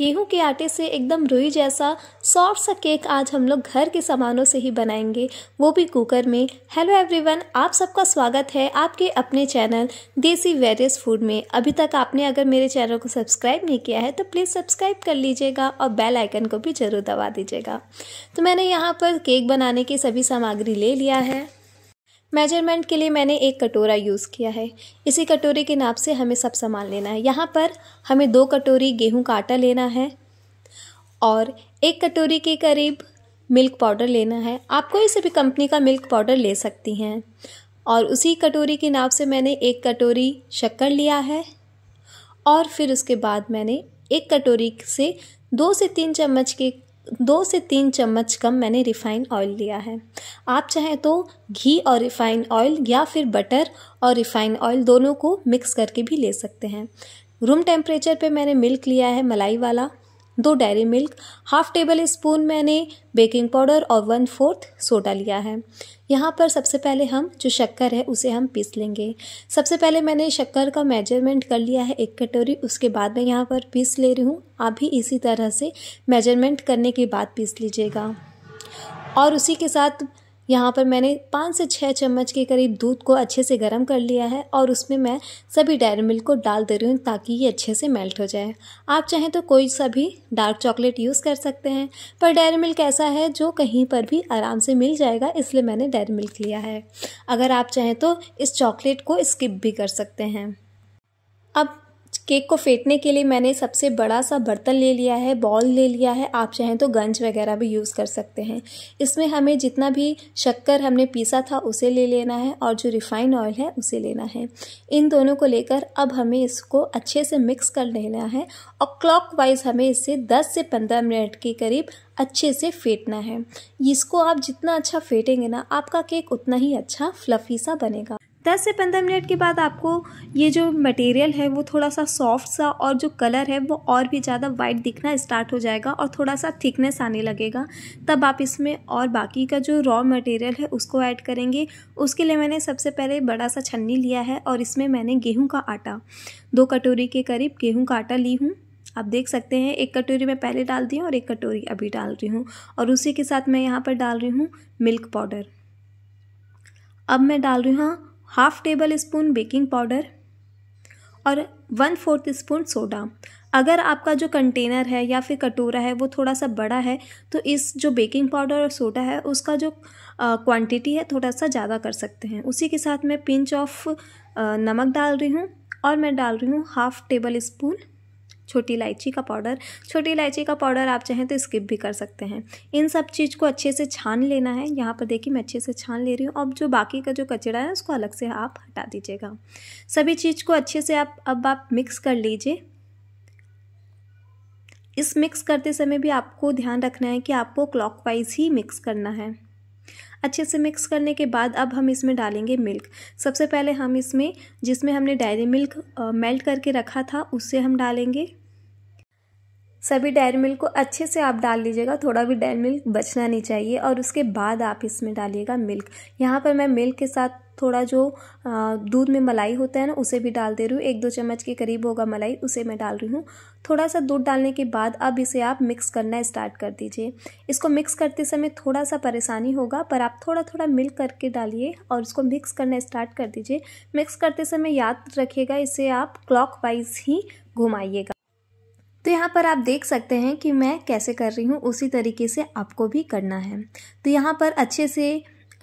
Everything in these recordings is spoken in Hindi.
गेहूं के आटे से एकदम रुई जैसा सॉफ्ट सा केक आज हम लोग घर के सामानों से ही बनाएंगे वो भी कुकर में हेलो एवरीवन आप सबका स्वागत है आपके अपने चैनल देसी वेरियस फूड में अभी तक आपने अगर मेरे चैनल को सब्सक्राइब नहीं किया है तो प्लीज़ सब्सक्राइब कर लीजिएगा और बेल आइकन को भी ज़रूर दबा दीजिएगा तो मैंने यहाँ पर केक बनाने की सभी सामग्री ले लिया है मेजरमेंट के लिए मैंने एक कटोरा यूज़ किया है इसी कटोरे के नाप से हमें सब सामान लेना है यहाँ पर हमें दो कटोरी गेहूं का आटा लेना है और एक कटोरी के करीब मिल्क पाउडर लेना है आप कोई से भी कंपनी का मिल्क पाउडर ले सकती हैं और उसी कटोरी के नाप से मैंने एक कटोरी शक्कर लिया है और फिर उसके बाद मैंने एक कटोरी से दो से तीन चम्मच के दो से तीन चम्मच कम मैंने रिफ़ाइन ऑयल लिया है आप चाहें तो घी और रिफ़ाइन ऑयल या फिर बटर और रिफ़ाइन ऑयल दोनों को मिक्स करके भी ले सकते हैं रूम टेम्परेचर पे मैंने मिल्क लिया है मलाई वाला दो dairy milk half tablespoon मैंने बेकिंग पाउडर और वन फोर्थ सोडा लिया है यहाँ पर सबसे पहले हम जो शक्कर है उसे हम पीस लेंगे सबसे पहले मैंने शक्कर का मेजरमेंट कर लिया है एक कटोरी उसके बाद मैं यहाँ पर पीस ले रही हूँ आप भी इसी तरह से मेजरमेंट करने के बाद पीस लीजिएगा और उसी के साथ यहाँ पर मैंने पाँच से छः चम्मच के करीब दूध को अच्छे से गर्म कर लिया है और उसमें मैं सभी डेयरी मिल्क को डाल दे रही हूँ ताकि ये अच्छे से मेल्ट हो जाए आप चाहें तो कोई सा भी डार्क चॉकलेट यूज़ कर सकते हैं पर डेयरी मिल्क ऐसा है जो कहीं पर भी आराम से मिल जाएगा इसलिए मैंने डेयरी मिल्क लिया है अगर आप चाहें तो इस चॉकलेट को स्किप भी कर सकते हैं अब केक को फेंटने के लिए मैंने सबसे बड़ा सा बर्तन ले लिया है बॉल ले लिया है आप चाहें तो गंज वगैरह भी यूज़ कर सकते हैं इसमें हमें जितना भी शक्कर हमने पीसा था उसे ले लेना है और जो रिफाइंड ऑयल है उसे लेना है इन दोनों को लेकर अब हमें इसको अच्छे से मिक्स कर लेना है और क्लॉक वाइज हमें इसे दस से पंद्रह मिनट के करीब अच्छे से फेंटना है इसको आप जितना अच्छा फेंटेंगे ना आपका केक उतना ही अच्छा फ्लफ़ी सा बनेगा दस से पंद्रह मिनट के बाद आपको ये जो मटेरियल है वो थोड़ा सा सॉफ्ट सा और जो कलर है वो और भी ज़्यादा वाइट दिखना स्टार्ट हो जाएगा और थोड़ा सा थिकनेस आने लगेगा तब आप इसमें और बाकी का जो रॉ मटेरियल है उसको ऐड करेंगे उसके लिए मैंने सबसे पहले बड़ा सा छन्नी लिया है और इसमें मैंने गेहूँ का आटा दो कटोरी के करीब गेहूँ का आटा ली हूँ आप देख सकते हैं एक कटोरी मैं पहले डाल दी हूँ और एक कटोरी अभी डाल रही हूँ और उसी के साथ मैं यहाँ पर डाल रही हूँ मिल्क पाउडर अब मैं डाल रही हूँ half tablespoon baking powder और वन फोर्थ स्पून सोडा अगर आपका जो कंटेनर है या फिर कटोरा है वो थोड़ा सा बड़ा है तो इस जो बेकिंग पाउडर और सोडा है उसका जो क्वांटिटी है थोड़ा सा ज़्यादा कर सकते हैं उसी के साथ मैं पिंच ऑफ नमक डाल रही हूँ और मैं डाल रही हूँ हाफ़ टेबल स्पून छोटी इलायची का पाउडर छोटी इलायची का पाउडर आप चाहें तो स्किप भी कर सकते हैं इन सब चीज़ को अच्छे से छान लेना है यहाँ पर देखिए मैं अच्छे से छान ले रही हूँ अब जो बाकी का जो कचरा है उसको अलग से आप हटा दीजिएगा सभी चीज़ को अच्छे से आप अब आप मिक्स कर लीजिए इस मिक्स करते समय भी आपको ध्यान रखना है कि आपको क्लॉकवाइज ही मिक्स करना है अच्छे से मिक्स करने के बाद अब हम इसमें डालेंगे मिल्क सबसे पहले हम इसमें जिसमें हमने डायरी मिल्क मेल्ट करके रखा था उससे हम डालेंगे सभी डायरी मिल्क को अच्छे से आप डाल लीजिएगा थोड़ा भी डायरी मिल्क बचना नहीं चाहिए और उसके बाद आप इसमें डालिएगा मिल्क यहाँ पर मैं मिल्क के साथ थोड़ा जो दूध में मलाई होता है ना उसे भी डाल दे रही हूँ एक दो चम्मच के करीब होगा मलाई उसे मैं डाल रही हूँ थोड़ा सा दूध डालने के बाद अब इसे आप मिक्स करना स्टार्ट कर दीजिए इसको मिक्स करते समय थोड़ा सा परेशानी होगा पर आप थोड़ा थोड़ा मिल करके डालिए और इसको मिक्स करना स्टार्ट कर दीजिए मिक्स करते समय याद रखिएगा इसे आप क्लॉक ही घुमाइएगा तो यहाँ पर आप देख सकते हैं कि मैं कैसे कर रही हूँ उसी तरीके से आपको भी करना है तो यहाँ पर अच्छे से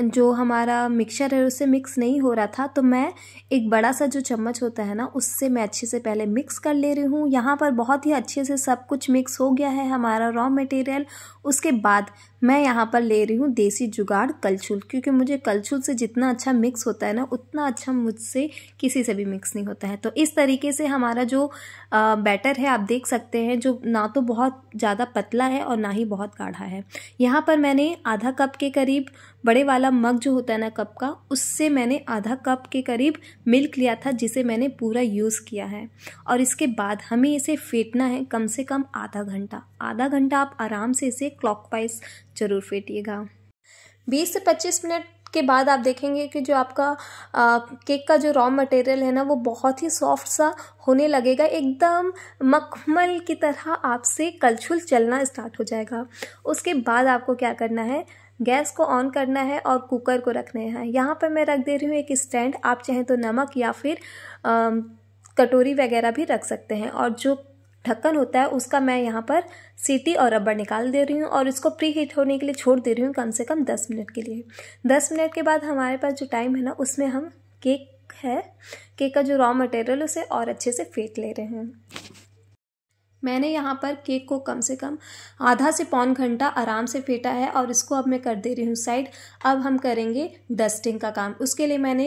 जो हमारा मिक्सर है उससे मिक्स नहीं हो रहा था तो मैं एक बड़ा सा जो चम्मच होता है ना उससे मैं अच्छे से पहले मिक्स कर ले रही हूँ यहाँ पर बहुत ही अच्छे से सब कुछ मिक्स हो गया है हमारा रॉ मटेरियल उसके बाद मैं यहाँ पर ले रही हूँ देसी जुगाड़ कलछुल क्योंकि मुझे कलछुल से जितना अच्छा मिक्स होता है ना उतना अच्छा मुझसे किसी से भी मिक्स नहीं होता है तो इस तरीके से हमारा जो बैटर है आप देख सकते हैं जो ना तो बहुत ज़्यादा पतला है और ना ही बहुत गाढ़ा है यहाँ पर मैंने आधा कप के करीब बड़े वाला मग जो होता है ना कप का उससे मैंने आधा कप के करीब मिल्क लिया था जिसे मैंने पूरा यूज़ किया है और इसके बाद हमें इसे फेंटना है कम से कम आधा घंटा आधा घंटा आप आराम से इसे क्लॉकवाइज ज़रूर फेंटिएगा बीस से पच्चीस मिनट के बाद आप देखेंगे कि जो आपका आ, केक का जो रॉ मटेरियल है ना वो बहुत ही सॉफ्ट सा होने लगेगा एकदम मखमल की तरह आपसे कलछुल चलना स्टार्ट हो जाएगा उसके बाद आपको क्या करना है गैस को ऑन करना है और कुकर को रखने हैं यहाँ पर मैं रख दे रही हूँ एक स्टैंड आप चाहें तो नमक या फिर आ, कटोरी वगैरह भी रख सकते हैं और जो ढक्कन होता है उसका मैं यहाँ पर सीटी और रबड़ निकाल दे रही हूँ और इसको प्री हीट होने के लिए छोड़ दे रही हूँ कम से कम दस मिनट के लिए दस मिनट के बाद हमारे पास जो टाइम है ना उसमें हम केक है केक का जो रॉ मटेरियल उसे और अच्छे से फेंट ले रहे हैं मैंने यहाँ पर केक को कम से कम आधा से पौन घंटा आराम से फेंटा है और इसको अब मैं कर दे रही हूँ साइड अब हम करेंगे डस्टिंग का काम उसके लिए मैंने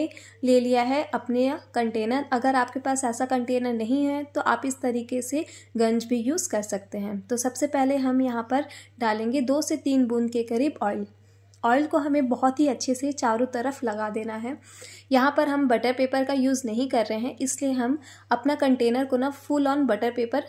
ले लिया है अपने कंटेनर अगर आपके पास ऐसा कंटेनर नहीं है तो आप इस तरीके से गंज भी यूज़ कर सकते हैं तो सबसे पहले हम यहाँ पर डालेंगे दो से तीन बूंद के करीब ऑयल ऑयल को हमें बहुत ही अच्छे से चारों तरफ लगा देना है यहाँ पर हम बटर पेपर का यूज़ नहीं कर रहे हैं इसलिए हम अपना कंटेनर को ना फुल ऑन बटर पेपर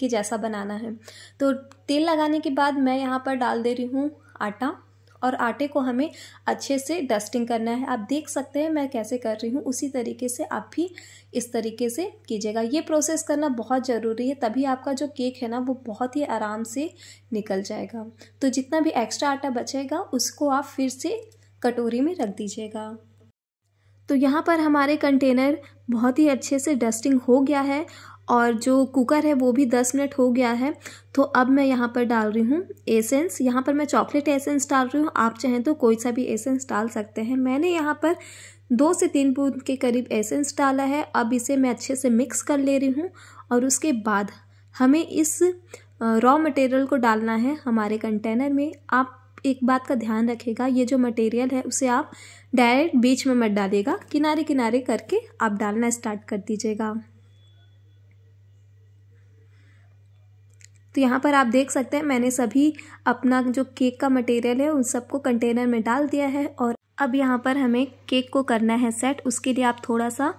के जैसा बनाना है तो तेल लगाने के बाद मैं यहाँ पर डाल दे रही हूँ आटा और आटे को हमें अच्छे से डस्टिंग करना है आप देख सकते हैं मैं कैसे कर रही हूँ उसी तरीके से आप भी इस तरीके से कीजिएगा ये प्रोसेस करना बहुत ज़रूरी है तभी आपका जो केक है ना वो बहुत ही आराम से निकल जाएगा तो जितना भी एक्स्ट्रा आटा बचेगा उसको आप फिर से कटोरी में रख दीजिएगा तो यहाँ पर हमारे कंटेनर बहुत ही अच्छे से डस्टिंग हो गया है और जो कुकर है वो भी दस मिनट हो गया है तो अब मैं यहाँ पर डाल रही हूँ एसेंस यहाँ पर मैं चॉकलेट एसेंस डाल रही हूँ आप चाहें तो कोई सा भी एसेंस डाल सकते हैं मैंने यहाँ पर दो से तीन बूंद के करीब एसेंस डाला है अब इसे मैं अच्छे से मिक्स कर ले रही हूँ और उसके बाद हमें इस रॉ मटेरियल को डालना है हमारे कंटेनर में आप एक बात का ध्यान रखेगा ये जो मटेरियल है उसे आप डायरेक्ट बीच में मत डालिएगा किनारे किनारे करके आप डालना स्टार्ट कर दीजिएगा तो यहाँ पर आप देख सकते हैं मैंने सभी अपना जो केक का मटेरियल है उन सबको कंटेनर में डाल दिया है और अब यहाँ पर हमें केक को करना है सेट उसके लिए आप थोड़ा सा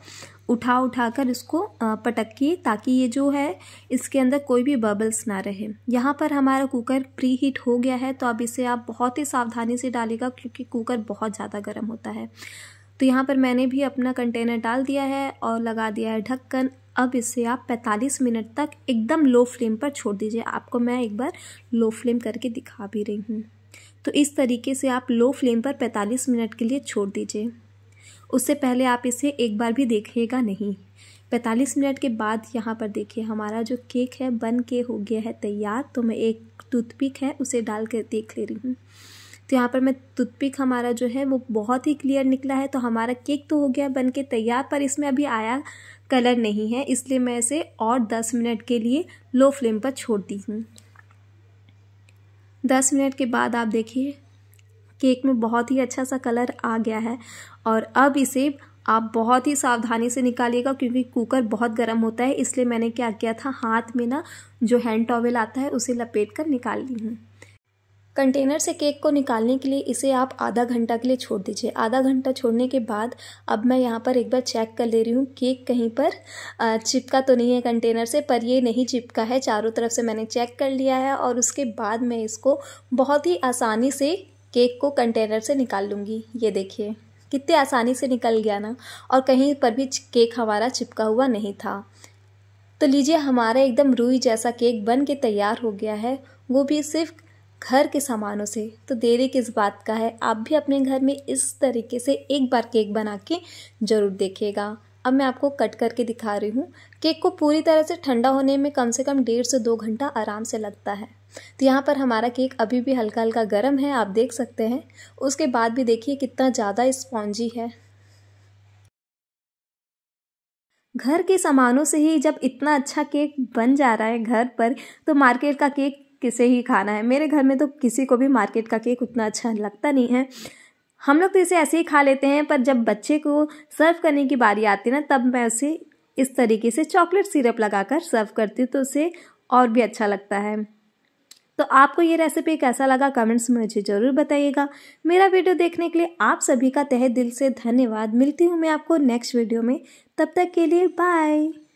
उठा उठा कर इसको पटकिए ताकि ये जो है इसके अंदर कोई भी बबल्स ना रहे यहाँ पर हमारा कुकर प्री हीट हो गया है तो अब इसे आप बहुत ही सावधानी से डालेगा क्योंकि कुकर बहुत ज़्यादा गर्म होता है तो यहाँ पर मैंने भी अपना कंटेनर डाल दिया है और लगा दिया है ढक्कन अब इसे आप 45 मिनट तक एकदम लो फ्लेम पर छोड़ दीजिए आपको मैं एक बार लो फ्लेम करके दिखा भी रही हूँ तो इस तरीके से आप लो फ्लेम पर 45 मिनट के लिए छोड़ दीजिए उससे पहले आप इसे एक बार भी देखिएगा नहीं 45 मिनट के बाद यहाँ पर देखिए हमारा जो केक है बन के हो गया है तैयार तो मैं एक टूथपिक है उसे डाल कर देख ले रही हूँ तो यहाँ पर मैं टूथपिक हमारा जो है वो बहुत ही क्लियर निकला है तो हमारा केक तो हो गया बन के तैयार पर इसमें अभी आया कलर नहीं है इसलिए मैं इसे और दस मिनट के लिए लो फ्लेम पर छोड़ती हूँ दस मिनट के बाद आप देखिए केक में बहुत ही अच्छा सा कलर आ गया है और अब इसे आप बहुत ही सावधानी से निकालिएगा क्योंकि कुकर बहुत गर्म होता है इसलिए मैंने क्या किया था हाथ में ना जो हैंड टॉवेल आता है उसे लपेट कर निकाल ली हूँ कंटेनर से केक को निकालने के लिए इसे आप आधा घंटा के लिए छोड़ दीजिए आधा घंटा छोड़ने के बाद अब मैं यहाँ पर एक बार चेक कर ले रही हूँ केक कहीं पर चिपका तो नहीं है कंटेनर से पर ये नहीं चिपका है चारों तरफ से मैंने चेक कर लिया है और उसके बाद मैं इसको बहुत ही आसानी से केक को कंटेनर से निकाल लूँगी ये देखिए कितने आसानी से निकल गया ना और कहीं पर भी केक हमारा चिपका हुआ नहीं था तो लीजिए हमारा एकदम रुई जैसा केक बन के तैयार हो गया है वो भी सिर्फ घर के सामानों से तो देरी किस बात का है आप भी अपने घर में इस तरीके से एक बार केक बना के ज़रूर देखिएगा अब मैं आपको कट करके दिखा रही हूँ केक को पूरी तरह से ठंडा होने में कम से कम डेढ़ से दो घंटा आराम से लगता है तो यहाँ पर हमारा केक अभी भी हल्का हल्का गर्म है आप देख सकते हैं उसके बाद भी देखिए कितना ज़्यादा स्पॉन्जी है घर के सामानों से ही जब इतना अच्छा केक बन जा रहा है घर पर तो मार्केट का केक किसे ही खाना है मेरे घर में तो किसी को भी मार्केट का केक उतना अच्छा लगता नहीं है हम लोग तो इसे ऐसे ही खा लेते हैं पर जब बच्चे को सर्व करने की बारी आती है ना तब मैं उसे इस तरीके से चॉकलेट सिरप लगाकर सर्व करती हूँ तो उसे और भी अच्छा लगता है तो आपको ये रेसिपी कैसा लगा कमेंट्स में मुझे ज़रूर बताइएगा मेरा वीडियो देखने के लिए आप सभी का तहे दिल से धन्यवाद मिलती हूँ मैं आपको नेक्स्ट वीडियो में तब तक के लिए बाय